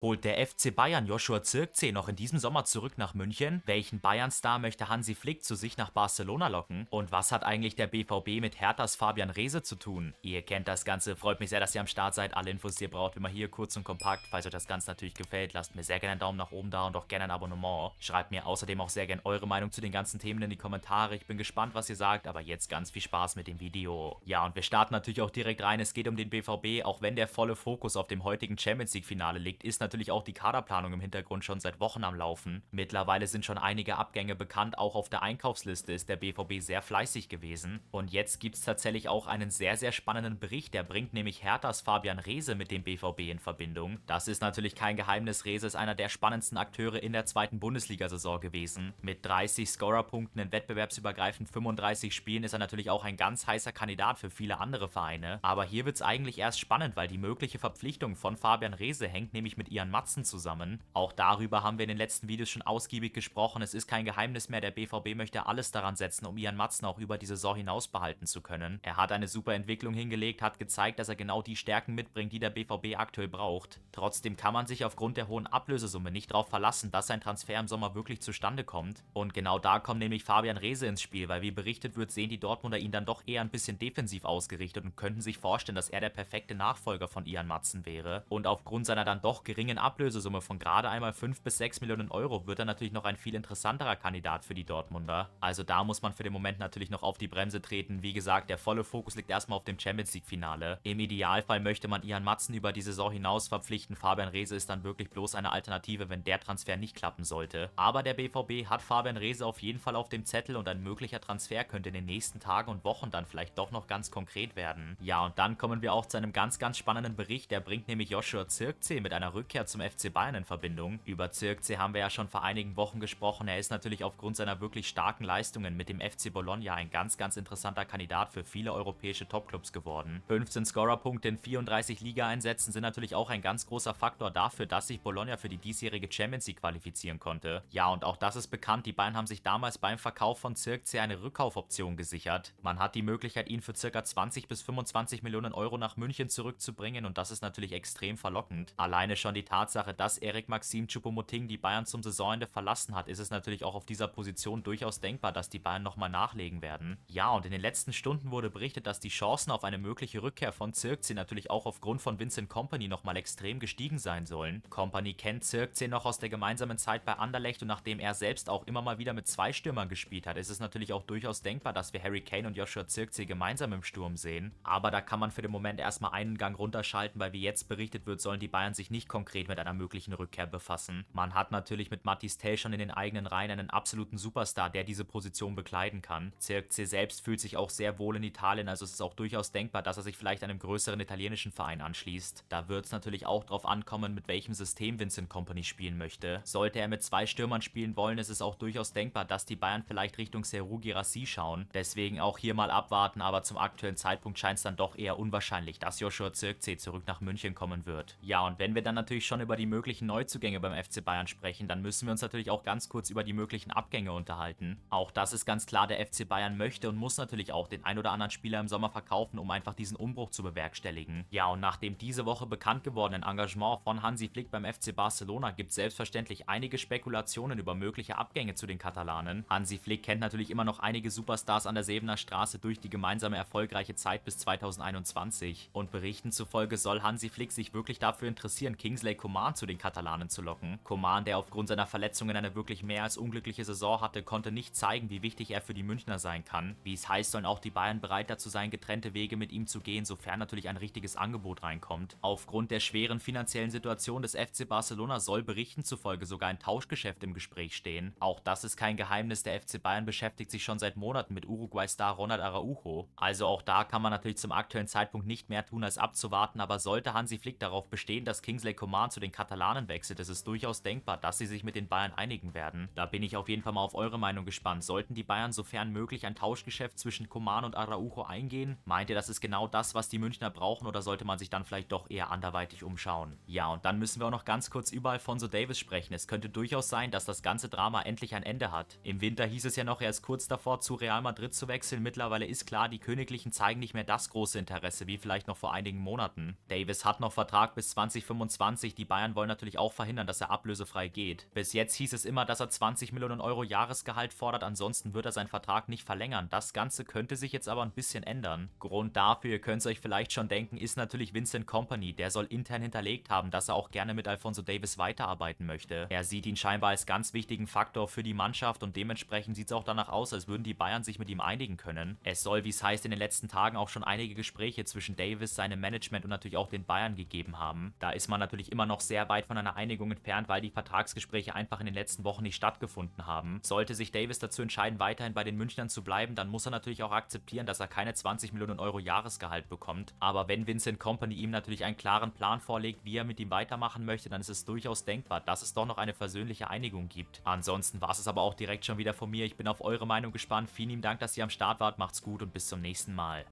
Holt der FC Bayern Joshua Zirkzee noch in diesem Sommer zurück nach München? Welchen Bayern-Star möchte Hansi Flick zu sich nach Barcelona locken? Und was hat eigentlich der BVB mit Herthas Fabian Reese zu tun? Ihr kennt das Ganze, freut mich sehr, dass ihr am Start seid. Alle Infos, die ihr braucht, immer hier kurz und kompakt. Falls euch das Ganze natürlich gefällt, lasst mir sehr gerne einen Daumen nach oben da und auch gerne ein Abonnement. Schreibt mir außerdem auch sehr gerne eure Meinung zu den ganzen Themen in die Kommentare. Ich bin gespannt, was ihr sagt, aber jetzt ganz viel Spaß mit dem Video. Ja, und wir starten natürlich auch direkt rein. Es geht um den BVB, auch wenn der volle Fokus auf dem heutigen Champions League-Finale liegt, ist natürlich natürlich auch die Kaderplanung im Hintergrund schon seit Wochen am Laufen. Mittlerweile sind schon einige Abgänge bekannt, auch auf der Einkaufsliste ist der BVB sehr fleißig gewesen. Und jetzt gibt es tatsächlich auch einen sehr, sehr spannenden Bericht, der bringt nämlich Herthas Fabian Reese mit dem BVB in Verbindung. Das ist natürlich kein Geheimnis, Reese ist einer der spannendsten Akteure in der zweiten Bundesliga-Saison gewesen. Mit 30 Scorerpunkten in wettbewerbsübergreifend 35 Spielen ist er natürlich auch ein ganz heißer Kandidat für viele andere Vereine. Aber hier wird es eigentlich erst spannend, weil die mögliche Verpflichtung von Fabian Reese hängt nämlich mit ihr Jan Matzen zusammen. Auch darüber haben wir in den letzten Videos schon ausgiebig gesprochen. Es ist kein Geheimnis mehr, der BVB möchte alles daran setzen, um Jan Matzen auch über die Saison hinaus behalten zu können. Er hat eine super Entwicklung hingelegt, hat gezeigt, dass er genau die Stärken mitbringt, die der BVB aktuell braucht. Trotzdem kann man sich aufgrund der hohen Ablösesumme nicht darauf verlassen, dass sein Transfer im Sommer wirklich zustande kommt. Und genau da kommt nämlich Fabian Rehse ins Spiel, weil wie berichtet wird, sehen die Dortmunder ihn dann doch eher ein bisschen defensiv ausgerichtet und könnten sich vorstellen, dass er der perfekte Nachfolger von Ian Matzen wäre. Und aufgrund seiner dann doch geringen geringen Ablösesumme von gerade einmal 5 bis 6 Millionen Euro wird er natürlich noch ein viel interessanterer Kandidat für die Dortmunder. Also da muss man für den Moment natürlich noch auf die Bremse treten. Wie gesagt, der volle Fokus liegt erstmal auf dem Champions League Finale. Im Idealfall möchte man Ian Matzen über die Saison hinaus verpflichten. Fabian Reese ist dann wirklich bloß eine Alternative, wenn der Transfer nicht klappen sollte. Aber der BVB hat Fabian Reese auf jeden Fall auf dem Zettel und ein möglicher Transfer könnte in den nächsten Tagen und Wochen dann vielleicht doch noch ganz konkret werden. Ja, und dann kommen wir auch zu einem ganz, ganz spannenden Bericht. Der bringt nämlich Joshua Zirkzee mit einer Rückkehr Rückkehr zum FC Bayern in Verbindung. Über Zirkzee haben wir ja schon vor einigen Wochen gesprochen. Er ist natürlich aufgrund seiner wirklich starken Leistungen mit dem FC Bologna ein ganz, ganz interessanter Kandidat für viele europäische Topclubs geworden. 15 Scorerpunkte in 34 Ligaeinsätzen sind natürlich auch ein ganz großer Faktor dafür, dass sich Bologna für die diesjährige Champions League qualifizieren konnte. Ja, und auch das ist bekannt. Die Bayern haben sich damals beim Verkauf von Zirkzee eine Rückkaufoption gesichert. Man hat die Möglichkeit, ihn für ca. 20 bis 25 Millionen Euro nach München zurückzubringen und das ist natürlich extrem verlockend. Alleine schon die Tatsache, dass Eric Maxim Choupo-Moting die Bayern zum Saisonende verlassen hat, ist es natürlich auch auf dieser Position durchaus denkbar, dass die Bayern nochmal nachlegen werden. Ja, und in den letzten Stunden wurde berichtet, dass die Chancen auf eine mögliche Rückkehr von Zirkzee natürlich auch aufgrund von Vincent Company nochmal extrem gestiegen sein sollen. Company kennt Zirkzee noch aus der gemeinsamen Zeit bei Anderlecht und nachdem er selbst auch immer mal wieder mit zwei Stürmern gespielt hat, ist es natürlich auch durchaus denkbar, dass wir Harry Kane und Joshua Zirkzee gemeinsam im Sturm sehen. Aber da kann man für den Moment erstmal einen Gang runterschalten, weil wie jetzt berichtet wird, sollen die Bayern sich nicht konkret konkret mit einer möglichen Rückkehr befassen. Man hat natürlich mit Mattis Tell schon in den eigenen Reihen einen absoluten Superstar, der diese Position bekleiden kann. Circe selbst fühlt sich auch sehr wohl in Italien, also es ist auch durchaus denkbar, dass er sich vielleicht einem größeren italienischen Verein anschließt. Da wird es natürlich auch darauf ankommen, mit welchem System Vincent Company spielen möchte. Sollte er mit zwei Stürmern spielen wollen, ist es auch durchaus denkbar, dass die Bayern vielleicht Richtung Seru Girassi schauen. Deswegen auch hier mal abwarten, aber zum aktuellen Zeitpunkt scheint es dann doch eher unwahrscheinlich, dass Joshua Zirkzee zurück nach München kommen wird. Ja, und wenn wir dann natürlich schon über die möglichen Neuzugänge beim FC Bayern sprechen, dann müssen wir uns natürlich auch ganz kurz über die möglichen Abgänge unterhalten. Auch das ist ganz klar, der FC Bayern möchte und muss natürlich auch den ein oder anderen Spieler im Sommer verkaufen, um einfach diesen Umbruch zu bewerkstelligen. Ja, und nach dem diese Woche bekannt gewordenen Engagement von Hansi Flick beim FC Barcelona gibt es selbstverständlich einige Spekulationen über mögliche Abgänge zu den Katalanen. Hansi Flick kennt natürlich immer noch einige Superstars an der Sebener Straße durch die gemeinsame erfolgreiche Zeit bis 2021. Und Berichten zufolge soll Hansi Flick sich wirklich dafür interessieren, Kingsley Coman zu den Katalanen zu locken. Coman, der aufgrund seiner Verletzungen eine wirklich mehr als unglückliche Saison hatte, konnte nicht zeigen, wie wichtig er für die Münchner sein kann. Wie es heißt, sollen auch die Bayern bereit dazu sein, getrennte Wege mit ihm zu gehen, sofern natürlich ein richtiges Angebot reinkommt. Aufgrund der schweren finanziellen Situation des FC Barcelona soll Berichten zufolge sogar ein Tauschgeschäft im Gespräch stehen. Auch das ist kein Geheimnis, der FC Bayern beschäftigt sich schon seit Monaten mit Uruguay-Star Ronald Araujo. Also auch da kann man natürlich zum aktuellen Zeitpunkt nicht mehr tun, als abzuwarten, aber sollte Hansi Flick darauf bestehen, dass Kingsley Coman Coman zu den Katalanen wechselt, ist es durchaus denkbar, dass sie sich mit den Bayern einigen werden. Da bin ich auf jeden Fall mal auf eure Meinung gespannt. Sollten die Bayern sofern möglich ein Tauschgeschäft zwischen Coman und Araujo eingehen? Meint ihr, das ist genau das, was die Münchner brauchen oder sollte man sich dann vielleicht doch eher anderweitig umschauen? Ja, und dann müssen wir auch noch ganz kurz über Alfonso Davis sprechen. Es könnte durchaus sein, dass das ganze Drama endlich ein Ende hat. Im Winter hieß es ja noch, er ist kurz davor, zu Real Madrid zu wechseln. Mittlerweile ist klar, die Königlichen zeigen nicht mehr das große Interesse, wie vielleicht noch vor einigen Monaten. Davis hat noch Vertrag bis 2025, sich, die Bayern wollen natürlich auch verhindern, dass er ablösefrei geht. Bis jetzt hieß es immer, dass er 20 Millionen Euro Jahresgehalt fordert, ansonsten wird er seinen Vertrag nicht verlängern. Das Ganze könnte sich jetzt aber ein bisschen ändern. Grund dafür, ihr könnt es euch vielleicht schon denken, ist natürlich Vincent Company. Der soll intern hinterlegt haben, dass er auch gerne mit Alfonso Davis weiterarbeiten möchte. Er sieht ihn scheinbar als ganz wichtigen Faktor für die Mannschaft und dementsprechend sieht es auch danach aus, als würden die Bayern sich mit ihm einigen können. Es soll, wie es heißt, in den letzten Tagen auch schon einige Gespräche zwischen Davis, seinem Management und natürlich auch den Bayern gegeben haben. Da ist man natürlich immer immer noch sehr weit von einer Einigung entfernt, weil die Vertragsgespräche einfach in den letzten Wochen nicht stattgefunden haben. Sollte sich Davis dazu entscheiden, weiterhin bei den Münchnern zu bleiben, dann muss er natürlich auch akzeptieren, dass er keine 20 Millionen Euro Jahresgehalt bekommt. Aber wenn Vincent Company ihm natürlich einen klaren Plan vorlegt, wie er mit ihm weitermachen möchte, dann ist es durchaus denkbar, dass es doch noch eine versöhnliche Einigung gibt. Ansonsten war es aber auch direkt schon wieder von mir. Ich bin auf eure Meinung gespannt. Vielen lieben Dank, dass ihr am Start wart. Macht's gut und bis zum nächsten Mal.